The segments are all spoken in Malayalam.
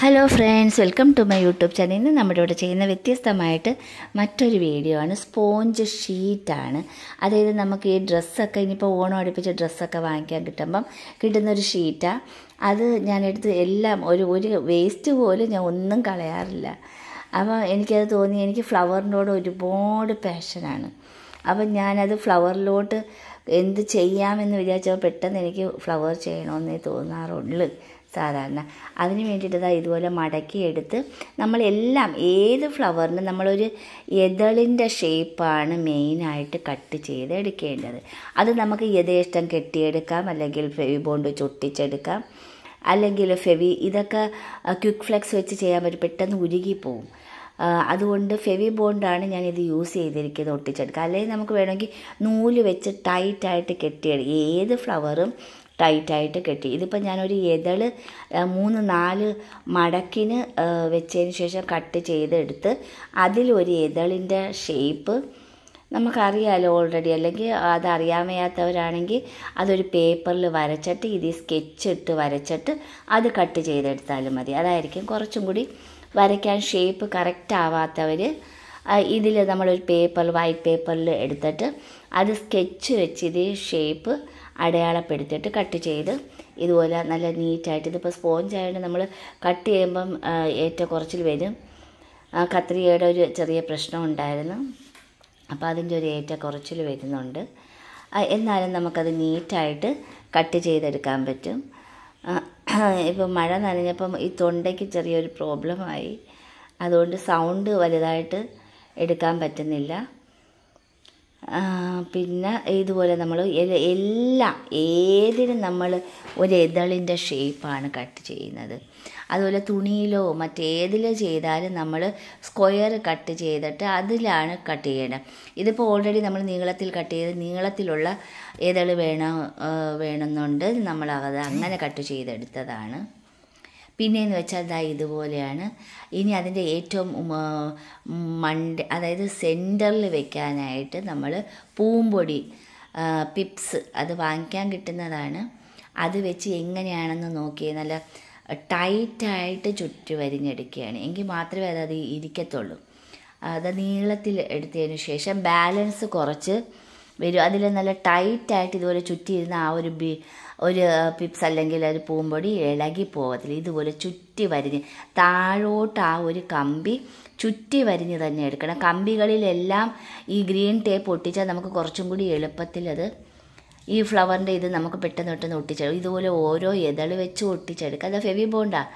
hello friends welcome to my YouTube channel ഇന്ന് നമ്മുടെ ഇവിടെ ചെയ്യുന്ന വ്യത്യസ്തമായിട്ട് മറ്റൊരു വീഡിയോ ആണ് സ്പോഞ്ച് ഷീറ്റാണ് അതായത് നമുക്ക് ഈ ഡ്രസ്സൊക്കെ ഇനിയിപ്പോൾ ഓണം അടുപ്പിച്ച ഡ്രസ്സൊക്കെ വാങ്ങിക്കാൻ കിട്ടുമ്പം കിട്ടുന്നൊരു ഷീറ്റാണ് അത് ഞാനെടുത്ത് എല്ലാം ഒരു ഒരു വേസ്റ്റ് പോലും ഞാൻ ഒന്നും കളയാറില്ല അപ്പോൾ എനിക്കത് തോന്നി എനിക്ക് ഫ്ലവറിനോട് ഒരുപാട് പാഷനാണ് അപ്പം ഞാനത് ഫ്ലവറിലോട്ട് എന്ത് ചെയ്യാമെന്ന് വിചാരിച്ചപ്പോൾ പെട്ടെന്ന് എനിക്ക് ഫ്ലവർ ചെയ്യണമെന്നേ തോന്നാറുള്ളൂ സാധാരണ അതിന് വേണ്ടിയിട്ട് ഇതുപോലെ മടക്കിയെടുത്ത് നമ്മളെല്ലാം ഏത് ഫ്ലവറിനും നമ്മളൊരു എതളിൻ്റെ ഷേപ്പാണ് മെയിനായിട്ട് കട്ട് ചെയ്ത് എടുക്കേണ്ടത് അത് നമുക്ക് യഥേഷ്ടം കെട്ടിയെടുക്കാം അല്ലെങ്കിൽ ഫെവി ബോണ്ട് ചൊട്ടിച്ചെടുക്കാം അല്ലെങ്കിൽ ഫെവി ഇതൊക്കെ ക്വിക്ക് ഫ്ലെക്സ് വെച്ച് ചെയ്യാൻ പറ്റും പെട്ടെന്ന് ഉരുകിപ്പോവും പോകും അതുകൊണ്ട് ഫെവി ബോണ്ടാണ് ഞാനിത് യൂസ് ചെയ്തിരിക്കുന്നത് ഒട്ടിച്ചെടുക്കുക അല്ലെങ്കിൽ നമുക്ക് വേണമെങ്കിൽ നൂല് വെച്ച് ടൈറ്റായിട്ട് കെട്ടിയെടുക്കുക ഏത് ഫ്ലവറും ടൈറ്റായിട്ട് കെട്ടി ഇതിപ്പോൾ ഞാനൊരു എതൾ മൂന്ന് നാല് മടക്കിന് വെച്ചതിന് ശേഷം കട്ട് ചെയ്തെടുത്ത് അതിലൊരു എതളിൻ്റെ ഷേപ്പ് നമുക്കറിയാമല്ലോ ഓൾറെഡി അല്ലെങ്കിൽ അതറിയാൻ വയ്യാത്തവരാണെങ്കിൽ അതൊരു പേപ്പറിൽ വരച്ചിട്ട് ഇത് സ്കെച്ച് ഇട്ട് വരച്ചിട്ട് അത് കട്ട് ചെയ്തെടുത്താലും മതി അതായിരിക്കും കുറച്ചും കൂടി വരയ്ക്കാൻ ഷേപ്പ് കറക്റ്റ് ആവാത്തവർ ഇതിൽ നമ്മളൊരു പേപ്പർ വൈറ്റ് പേപ്പറിൽ എടുത്തിട്ട് അത് സ്കെച്ച് വെച്ച് ഇത് ഷേപ്പ് അടയാളപ്പെടുത്തിയിട്ട് കട്ട് ചെയ്ത് ഇതുപോലെ നല്ല നീറ്റായിട്ട് ഇതിപ്പോൾ സ്പോഞ്ച് ആയതുകൊണ്ട് നമ്മൾ കട്ട് ചെയ്യുമ്പം ഏറ്റവും കുറച്ചിൽ വരും കത്രികയുടെ ഒരു ചെറിയ പ്രശ്നം ഉണ്ടായിരുന്നു അപ്പോൾ അതിൻ്റെ ഒരു ഏറ്റ കുറച്ചിൽ വരുന്നുണ്ട് എന്നാലും നമുക്കത് നീറ്റായിട്ട് കട്ട് ചെയ്തെടുക്കാൻ പറ്റും ഇപ്പം മഴ നനഞ്ഞപ്പം ഈ തൊണ്ടയ്ക്ക് ചെറിയൊരു പ്രോബ്ലമായി അതുകൊണ്ട് സൗണ്ട് വലുതായിട്ട് എടുക്കാൻ പറ്റുന്നില്ല പിന്നെ ഇതുപോലെ നമ്മൾ എല്ലാം ഏതിനും നമ്മൾ ഒരു എതളിൻ്റെ ഷേപ്പാണ് കട്ട് ചെയ്യുന്നത് അതുപോലെ തുണിയിലോ മറ്റേതിലോ ചെയ്താലും നമ്മൾ സ്ക്വയർ കട്ട് ചെയ്തിട്ട് അതിലാണ് കട്ട് ചെയ്യേണ്ടത് ഇതിപ്പോൾ ഓൾറെഡി നമ്മൾ നീളത്തിൽ കട്ട് ചെയ്ത് നീളത്തിലുള്ള ഇതൾ വേണം വേണമെന്നുണ്ട് നമ്മൾ അത് അങ്ങനെ കട്ട് ചെയ്തെടുത്തതാണ് പിന്നെയെന്ന് വെച്ചാൽ ദാ ഇതുപോലെയാണ് ഇനി അതിൻ്റെ ഏറ്റവും മണ്ട അതായത് സെൻറ്ററിൽ വെക്കാനായിട്ട് നമ്മൾ പൂമ്പൊടി പിപ്സ് അത് വാങ്ങിക്കാൻ കിട്ടുന്നതാണ് അത് വെച്ച് എങ്ങനെയാണെന്ന് നോക്കി നല്ല ടൈറ്റായിട്ട് ചുറ്റി വരിഞ്ഞെടുക്കുകയാണ് എങ്കിൽ മാത്രമേ അത് ഇരിക്കത്തുള്ളൂ അത് നീളത്തിൽ എടുത്തതിന് ശേഷം ബാലൻസ് കുറച്ച് വരും അതിൽ നല്ല ടൈറ്റായിട്ട് ഇതുപോലെ ചുറ്റിയിരുന്ന ആ ഒരു ബി ഒരു പിപ്സ് അല്ലെങ്കിൽ ഒരു പൂമ്പൊടി ഇളകി പോകത്തില്ല ഇതുപോലെ ചുറ്റി വരിഞ്ഞ് താഴോട്ട് ആ ഒരു കമ്പി ചുറ്റി വരിഞ്ഞ് തന്നെ എടുക്കണം കമ്പികളിലെല്ലാം ഈ ഗ്രീൻ ടേപ്പ് ഒട്ടിച്ചാൽ നമുക്ക് കുറച്ചും കൂടി എളുപ്പത്തിൽ അത് ഈ ഫ്ലവറിൻ്റെ ഇത് നമുക്ക് പെട്ടെന്ന് പെട്ടെന്ന് ഒട്ടിച്ചെടുക്കും ഇതുപോലെ ഓരോ എതൾ വെച്ച് ഒട്ടിച്ചെടുക്കുക അത് ഫെവി ബോണ്ടാണ്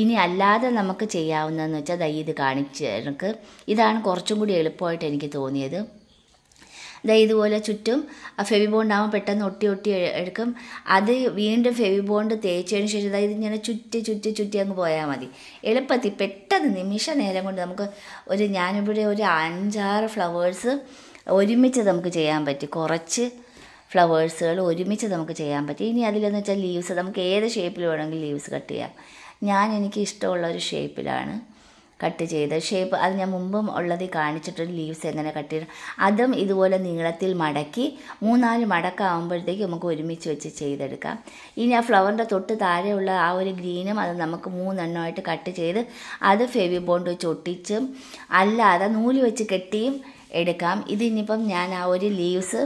ഇനി അല്ലാതെ നമുക്ക് ചെയ്യാവുന്നതെന്ന് വെച്ചാൽ ദൈ ഇത് കാണിച്ച് എനിക്ക് ഇതാണ് കുറച്ചും കൂടി എളുപ്പമായിട്ട് എനിക്ക് തോന്നിയത് ദേ ഇതുപോലെ ചുറ്റും ഫെവി ബോണ്ട് ആകുമ്പോൾ പെട്ടെന്ന് ഒട്ടി ഒട്ടി എടുക്കും അത് വീണ്ടും ഫെവി ബോണ്ട് തേച്ചതിന് ശേഷം അതായത് ഇങ്ങനെ ചുറ്റി ചുറ്റി ചുറ്റി അങ്ങ് പോയാൽ മതി എളുപ്പത്തിൽ പെട്ടെന്ന് നിമിഷ നേരം കൊണ്ട് നമുക്ക് ഒരു ഞാനിവിടെ ഒരു അഞ്ചാറ് ഫ്ലവേഴ്സ് ഒരുമിച്ച് നമുക്ക് ചെയ്യാൻ പറ്റും കുറച്ച് ഫ്ലവേഴ്സുകൾ ഒരുമിച്ച് നമുക്ക് ചെയ്യാൻ പറ്റും ഇനി അതിലെന്ന് വെച്ചാൽ ലീവ്സ് നമുക്ക് ഏത് ഷേപ്പിൽ വേണമെങ്കിൽ ലീവ്സ് കട്ട് ചെയ്യാം ഞാൻ എനിക്ക് ഇഷ്ടമുള്ള ഒരു ഷേപ്പിലാണ് കട്ട് ചെയ്ത് ഷേപ്പ് അത് ഞാൻ മുമ്പും ഉള്ളത് കാണിച്ചിട്ടുണ്ട് ലീവ്സ് എങ്ങനെ കട്ട് ചെയ്യണം അതും ഇതുപോലെ നീളത്തിൽ മടക്കി മൂന്നാല് മടക്കാവുമ്പോഴത്തേക്ക് നമുക്ക് ഒരുമിച്ച് വെച്ച് ചെയ്തെടുക്കാം ഇനി ആ ഫ്ലവറിൻ്റെ തൊട്ട് താഴെയുള്ള ആ ഒരു ഗ്രീനും അത് നമുക്ക് മൂന്നെണ്ണമായിട്ട് കട്ട് ചെയ്ത് അത് ഫെവി ബോണ്ട് വെച്ച് ഒട്ടിച്ചും അല്ലാതെ നൂല് വെച്ച് കെട്ടിയും എടുക്കാം ഇതിനിപ്പം ഞാൻ ആ ഒരു ലീവ്സ്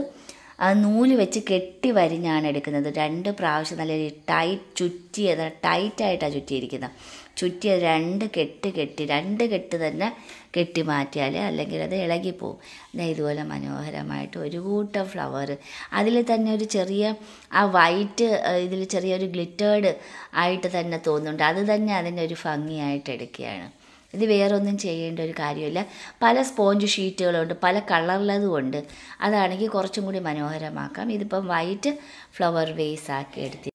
ആ നൂല് വെച്ച് കെട്ടി വരിഞ്ഞാണ് എടുക്കുന്നത് രണ്ട് പ്രാവശ്യം നല്ല ടൈറ്റ് ചുറ്റിയത് ടൈറ്റായിട്ടാണ് ചുറ്റിയിരിക്കുന്നത് അത് രണ്ട് കെട്ട് കെട്ടി രണ്ട് കെട്ട് തന്നെ കെട്ടി മാറ്റിയാൽ അല്ലെങ്കിൽ അത് ഇളകിപ്പോവും എന്നാൽ ഇതുപോലെ മനോഹരമായിട്ട് ഒരു കൂട്ടം ഫ്ലവർ അതിൽ തന്നെ ഒരു ചെറിയ ആ വൈറ്റ് ഇതിൽ ചെറിയൊരു ഗ്ലിറ്റേർഡ് ആയിട്ട് തന്നെ തോന്നുന്നുണ്ട് അത് തന്നെ അതിൻ്റെ ഒരു ഭംഗിയായിട്ട് എടുക്കുകയാണ് ഇത് വേറൊന്നും ചെയ്യേണ്ട ഒരു കാര്യമില്ല പല സ്പോഞ്ച് ഷീറ്റുകളുണ്ട് പല ഉണ്ട് അതാണെങ്കിൽ കുറച്ചും കൂടി മനോഹരമാക്കാം ഇതിപ്പം വൈറ്റ് ഫ്ലവർ വേസ് ആക്കി എടുത്തി